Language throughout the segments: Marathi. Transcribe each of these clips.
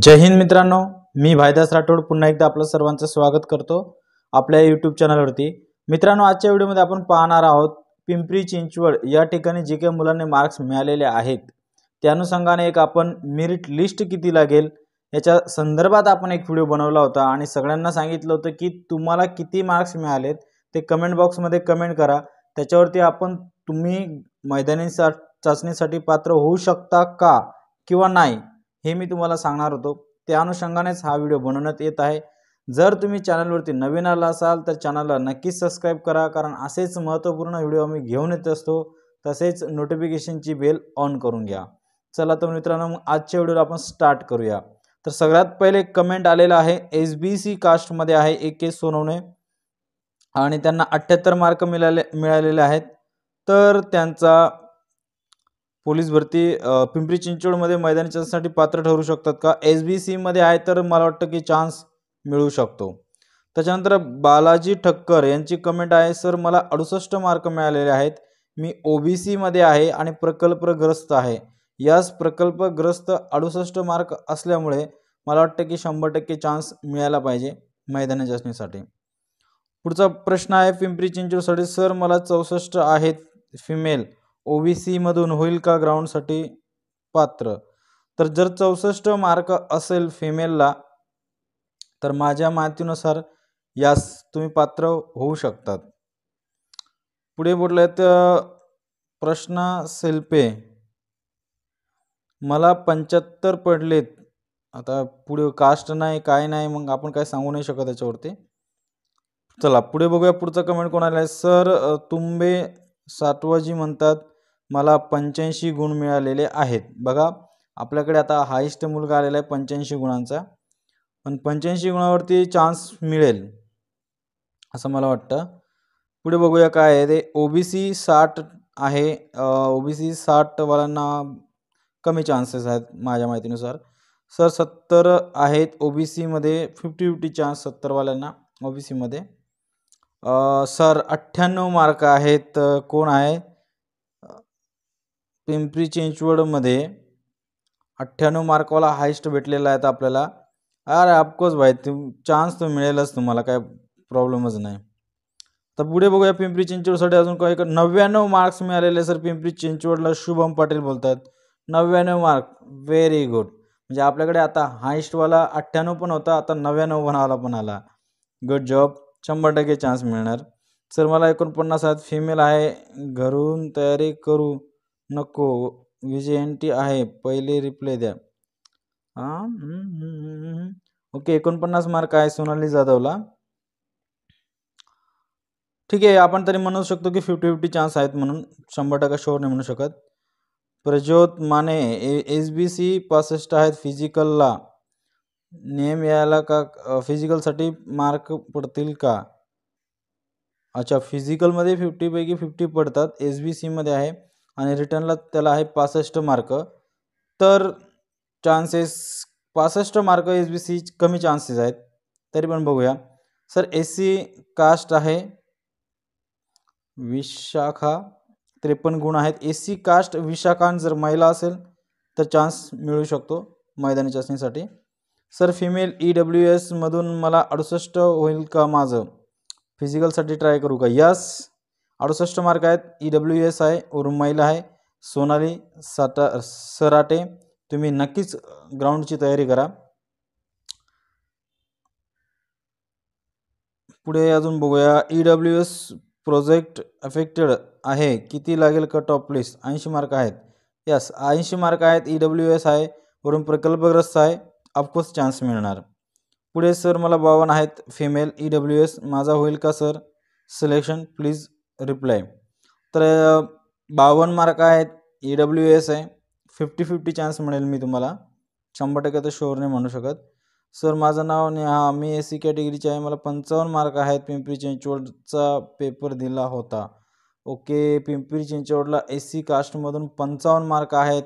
जय हिंद मित्रांनो मी भायदास राठोड पुन्हा एकदा आपलं सर्वांचं स्वागत करतो आपल्या यूट्यूब चॅनलवरती मित्रांनो आजच्या व्हिडिओमध्ये आपण पाहणार आहोत पिंपरी चिंचवड या ठिकाणी जे काही मुलांनी मार्क्स मिळालेले आहेत त्या अनुषंगाने एक आपण मेरिट लिस्ट किती लागेल याच्या संदर्भात आपण एक व्हिडिओ बनवला होता आणि सगळ्यांना सांगितलं होतं की तुम्हाला किती मार्क्स मिळालेत ते कमेंट बॉक्समध्ये कमेंट करा त्याच्यावरती आपण तुम्ही मैदानी चाचणीसाठी पात्र होऊ शकता का किंवा नाही हे मी तुम्हाला सांगणार होतो त्या अनुषंगानेच हा व्हिडिओ बनवण्यात येत आहे जर तुम्ही चॅनलवरती नवीन आला असाल तर चॅनलला नक्कीच सबस्क्राईब करा कारण असेच महत्त्वपूर्ण व्हिडिओ आम्ही घेऊन येत असतो तसेच नोटिफिकेशनची बेल ऑन करून घ्या चला तर मित्रांनो मग आजच्या व्हिडिओला आपण स्टार्ट करूया तर सगळ्यात पहिले कमेंट आलेला आहे एस बी सी कास्टमध्ये आहे ए के सोनवणे आणि त्यांना अठ्ठ्याहत्तर मार्क मिळाले मिळालेले आहेत तर त्यांचा पोलीस भरती पिंपरी चिंचवडमध्ये मैदानी चाचणीसाठी पात्र ठरू शकतात का एस बी सीमध्ये आहे तर मला वाटतं की चान्स मिळू शकतो त्याच्यानंतर बालाजी ठक्कर यांची कमेंट आहे सर मला अडुसष्ट मार्क मिळालेले आहेत मी ओ बी सीमध्ये आहे आणि प्रकल्पग्रस्त आहे यास प्रकल्पग्रस्त अडुसष्ट मार्क असल्यामुळे मला वाटतं की शंभर टक्के चान्स मिळायला पाहिजे मैदानी चाचणीसाठी पुढचा प्रश्न आहे पिंपरी चिंचवडसाठी सर मला चौसष्ट आहेत फिमेल ओबीसी मधून होईल का ग्राउंडसाठी पात्र तर जर चौसष्ट मार्क असेल फिमेलला तर माझ्या माहितीनुसार यास तुम्ही पात्र होऊ शकतात पुढे बोललेत प्रश्न सेल्पे मला पंच्याहत्तर पडलेत आता पुढे कास्ट नाही काय नाही मग आपण काय सांगू नाही शकत त्याच्यावरती चला पुढे बघूया पुढचा कमेंट कोणाला आहे सर तुंबे सातवाजी म्हणतात मला पंच्याऐंशी गुण मिळालेले आहेत बघा आपल्याकडे आता हायस्ट मुलगा आलेला आहे पंच्याऐंशी गुणांचा पण पंच्याऐंशी गुणावरती चान्स मिळेल असं मला वाटतं पुढे बघूया काय आहे ते ओ बी सी साठ आहे ओ बी सी साठवाल्यांना कमी चान्सेस आहेत माझ्या माहितीनुसार सर सत्तर आहेत ओ बी सीमध्ये फिफ्टी फिफ्टी चान्स सत्तरवाल्यांना ओ बी सीमध्ये सर अठ्ठ्याण्णव मार्क आहेत कोण आहे पिंपरी चिंचवडमध्ये अठ्ठ्याण्णव मार्कवाला हायस्ट भेटलेला आहे तर आपल्याला अरे अफकोर्स भाई तुम चान्स तर मिळेलच तुम्हाला काय प्रॉब्लेमच नाही तर पुढे बघूया पिंपरी चिंचवडसाठी अजून काही नव्याण्णव मार्क्स मिळालेले सर पिंपरी चिंचवडला शुभम पाटील बोलतात नव्याण्णव मार्क व्हेरी गुड म्हणजे आपल्याकडे आता हायस्टवाला अठ्ठ्याण्णव पण होता आता नव्याण्णव पण आला पण आला गुड जॉब शंभर टक्के चान्स मिळणार सर मला एकोणपन्नास आहेत फिमेल आहे घरून तयारी करू नको विजयंती आहे पहिले रिप्लाय द्या हां ओके एकोणपन्नास मार्क आहे सोनाली जाधवला ठीक आहे आपण तरी म्हणू शकतो की फिफ्टी फिफ्टी चान्स आहेत म्हणून शंभर टक्का शोर नाही म्हणू शकत Prajyot Mane S B C पासष्ट आहेत फिजिकलला नेम यायला का फिजिकलसाठी मार्क पडतील का अच्छा फिजिकलमध्ये फिफ्टीपैकी फिफ्टी पडतात एस बी सीमध्ये आहे आणि रिटर्नला त्याला आहे पासष्ट मार्क तर चान्सेस पासष्ट मार्क एस बी सी कमी चान्सेस आहेत तरी पण बघूया सर एस सी कास्ट आहे विशाखा त्रेपन्न गुण आहेत एस सी कास्ट विशाखान जर महिला असेल तर चान्स मिळू शकतो मैदानी चाचणीसाठी सर फिमेल ई डब्ल्यू एसमधून मला अडुसष्ट होईल का माझं फिजिकलसाठी ट्राय करू का यस अडुसष्ट मार्क आहेत ई डब्ल्यू एस आहे महिला आहे सोनाली साटा सराटे तुम्ही नक्कीच ग्राउंडची तयारी करा पुढे अजून बघूया E W S project affected आहे किती लागेल कट ऑफ लिस्ट ऐंशी मार्क आहेत यस ऐंशी मार्क आहेत ई डब्ल्यू एस आहे वरून प्रकल्पग्रस्त आहे ऑफकोर्स चान्स मिळणार पुढे सर मला बावन आहेत फिमेल ई डब्ल्यू एस माझा होईल का सर सिलेक्शन प्लीज रिप्लाय तर बावन्न मार्क आहेत ई डब्ल्यू एस आहे फिफ्टी फिफ्टी चान्स मिळेल मी तुम्हाला शंभर टक्के तर शोर नाही म्हणू शकत सर माझं नाव नेहा मी ए सी कॅटेगरीचे आहे मला पंचावन्न मार्क आहेत पिंपरी चिंचवडचा पेपर दिला होता ओके पिंपरी चिंचवडला ए सी कास्टमधून पंचावन्न मार्क आहेत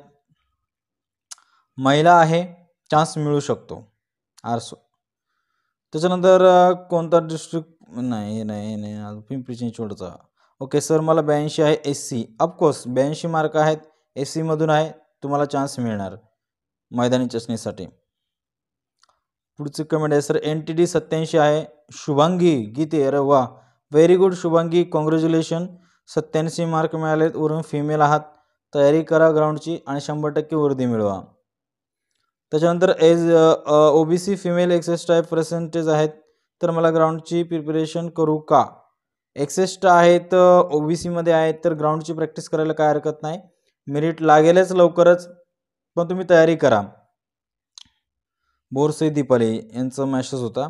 महिला आहे चान्स मिळू शकतो सो त्याच्यानंतर कोणता डिस्ट्रिक्ट नाही नाही नाही पिंपरी चिंचवडचा ओके सर मला ब्याऐंशी आहे एस सी अफकोर्स ब्याऐंशी मार्क आहेत एस सीमधून आहे तुम्हाला चान्स मिळणार मैदानी चषणीसाठी पुढचं कमेंट आहे सर एन टी डी सत्याऐंशी आहे शुभांगी गीते अरे वा व्हेरी गुड शुभांगी कॉंग्रॅच्युलेशन सत्याऐंशी मार्क मिळालेत वरून फिमेल आहात तयारी करा ग्राउंडची आणि शंभर टक्के वर्दी मिळवा त्याच्यानंतर age O B C female access type percentage आहेत तर मला ग्राउंडची प्रिपरेशन करू का एक्सेस्ट आहेत सीमध्ये आहेत तर ग्राउंडची प्रॅक्टिस करायला काय हरकत नाही मेरिट लागेलच लवकरच पण तुम्ही तयारी करा बोरसे दीपाले यांचा मॅसेज होता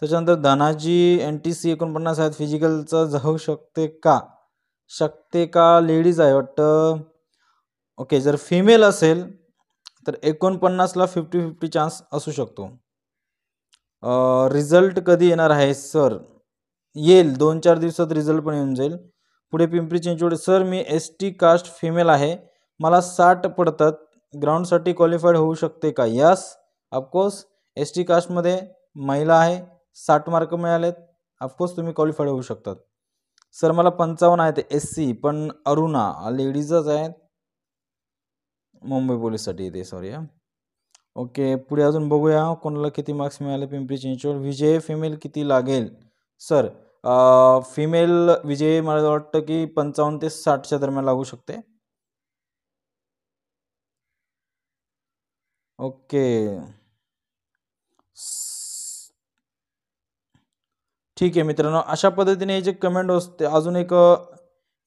त्याच्यानंतर धनाजी एन टी सी एकोणपन्नास आहेत फिजिकलचा जाऊ शकते का शकते का लेडीज आहे वाटतं ओके जर फिमेल असेल तर एकोणपन्नासला फिफ्टी फिफ्टी चान्स असू शकतो रिझल्ट कधी येणार आहे सर येईल दोन चार दिवसात रिझल्ट पण येऊन जाईल पुढे पिंपरी चिंचवड सर मी एस टी कास्ट फिमेल आहे मला साठ पडतात ग्राउंडसाठी क्वालिफाईड होऊ शकते का यस अफकोर्स एस टी कास्टमध्ये महिला आहे साठ मार्क मिळालेत अफकोर्स तुम्ही क्वालिफाईड होऊ शकतात सर मला पंचावन्न आहेत एस सी पण अरुणा लेडीजच आहेत मुंबई पोलीससाठी येते सॉरी या ओके पुढे अजून बघूया कोणाला किती मार्क्स मिळाले पिंपरी चिंचवड विजय फिमेल किती लागेल सर फिमेल विजय मला वाटतं की पंचावन्न ते साठच्या दरम्यान लागू शकते ओके ठीक आहे मित्रांनो अशा पद्धतीने जे कमेंट असते अजून एक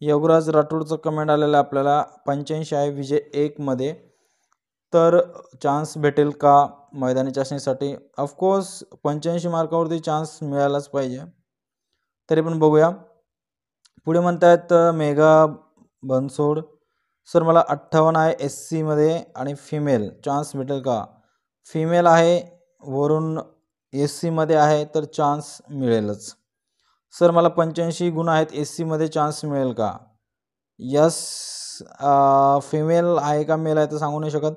यवराज राठोडचं कमेंट आलेला आहे आपल्याला पंच्याऐंशी आहे विजय एकमध्ये तर चान्स भेटेल का मैदानी चाचणीसाठी ऑफकोर्स पंच्याऐंशी मार्कावरती चान्स मिळायलाच पाहिजे तरी पण बघूया पुढे म्हणत आहेत मेघा बनसोड सर मला अठ्ठावन्न आहे एस सीमध्ये आणि फिमेल चान्स मिळेल का फिमेल आहे वरून एस सीमध्ये आहे तर चान्स मिळेलच सर मला पंच्याऐंशी गुण आहेत एस सीमध्ये चान्स मिळेल का यस फिमेल आहे का मेल आहे तर सांगू नाही शकत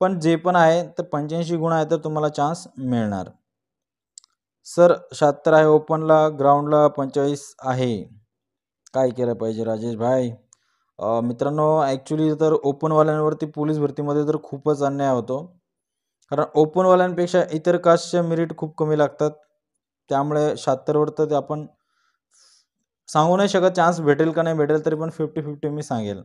पण जे पण आहे तर पंच्याऐंशी गुण आहे तर तुम्हाला चान्स मिळणार सर शहात्तर आहे ओपनला ग्राउंडला पंचेचाळीस आहे काय केलं पाहिजे राजेश भाई मित्रांनो ॲक्च्युली तर ओपनवाल्यांवरती पोलीस भरतीमध्ये तर खूपच अन्याय होतो कारण ओपनवाल्यांपेक्षा इतर कास्टचे मेरिट खूप कमी लागतात त्यामुळे शहात्तरवर तर आपण सांगू नाही शकत चान्स भेटेल का नाही भेटेल तरी पण फिफ्टी फिफ्टी मी सांगेल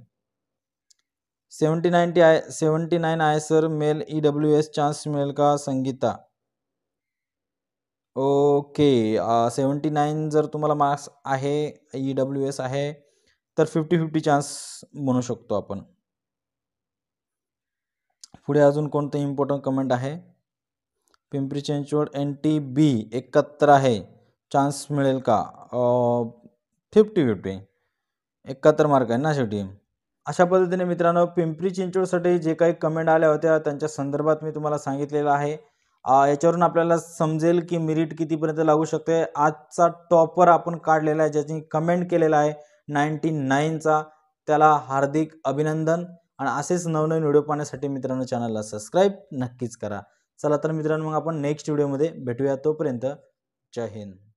seventy ninety I seventy nine आहे sir male E W S chance मिळेल का संगीता ओके सेवेंटी नाईन जर तुम्हाला मार्क्स आहे ई डब्ल्यू एस आहे तर फिफ्टी फिफ्टी चान्स म्हणू शकतो आपण पुढे अजून कोणतं इम्पॉर्टंट कमेंट आहे Pimpri Chinchwad N T B एकत्र आहे चान्स मिळेल का फिफ्टी फिफ्टी एकाहत्तर मार्क आहे ना शेवटी अशा पद्धतीने मित्रांनो पिंपरी चिंचवडसाठी जे काही कमेंट आल्या होत्या त्यांच्या संदर्भात मी तुम्हाला सांगितलेलं आहे याच्यावरून आपल्याला समजेल की मिरिट कितीपर्यंत लागू शकते आजचा टॉपर आपण काढलेला आहे ज्याची कमेंट केलेला आहे नाईन्टी नाईनचा त्याला हार्दिक अभिनंदन आणि असेच नवनवीन व्हिडिओ पाहण्यासाठी मित्रांनो चॅनलला सबस्क्राईब नक्कीच करा चला तर मित्रांनो मग आपण नेक्स्ट व्हिडिओमध्ये भेटूया तोपर्यंत जय हिंद